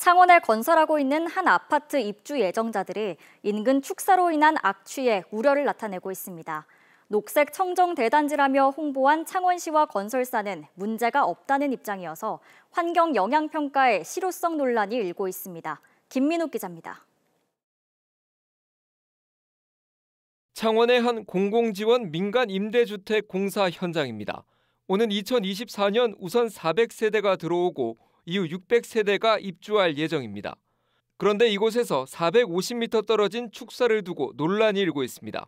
창원에 건설하고 있는 한 아파트 입주 예정자들이 인근 축사로 인한 악취에 우려를 나타내고 있습니다. 녹색 청정 대단지라며 홍보한 창원시와 건설사는 문제가 없다는 입장이어서 환경 영향 평가의 실효성 논란이 일고 있습니다. 김민우 기자입니다. 창원의 한 공공지원 민간 임대주택 공사 현장입니다. 오는 2024년 우선 400세대가 들어오고 이후 600세대가 입주할 예정입니다. 그런데 이곳에서 450m 떨어진 축사를 두고 논란이 일고 있습니다.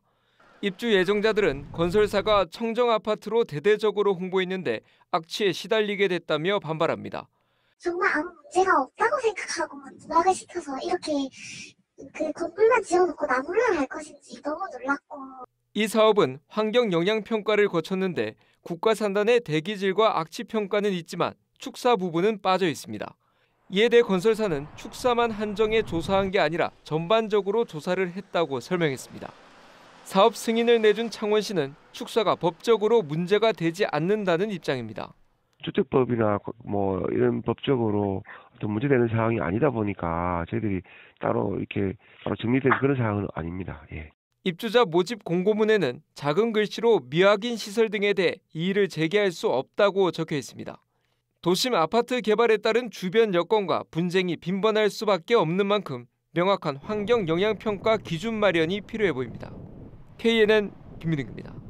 입주 예정자들은 건설사가 청정 아파트로 대대적으로 홍보했는데 악취에 시달리게 됐다며 반발합니다. 정말 아무 문제가 없다고 생각하고 누락을 시켜서 이렇게 그 건물만 지어놓고 나무를 할 것인지 너무 놀랐고. 이 사업은 환경 영향 평가를 거쳤는데 국가 산단의 대기질과 악취 평가는 있지만 축사 부분은 빠져 있습니다. 이에 대해 건설사는 축사만 한정해 조사한 게 아니라 전반적으로 조사를 했다고 설명했습니다. 사업 승인을 내준 창원시는 축사가 법적으로 문제가 되지 않는다는 입장입니다. 주택법이나 뭐 이런 법적으로 어떤 문제되는 사항이 아니다 보니까 저희들이 따로 이렇게 바로 정리된 그런 사항은 아닙니다. 예. 입주자 모집 공고문에는 작은 글씨로 미확인 시설 등에 대해 이의를 제기할 수 없다고 적혀 있습니다. 도심 아파트 개발에 따른 주변 여건과 분쟁이 빈번할 수밖에 없는 만큼 명확한 환경 영향 평가 기준 마련이 필요해 보입니다. KNN 김민욱입니다.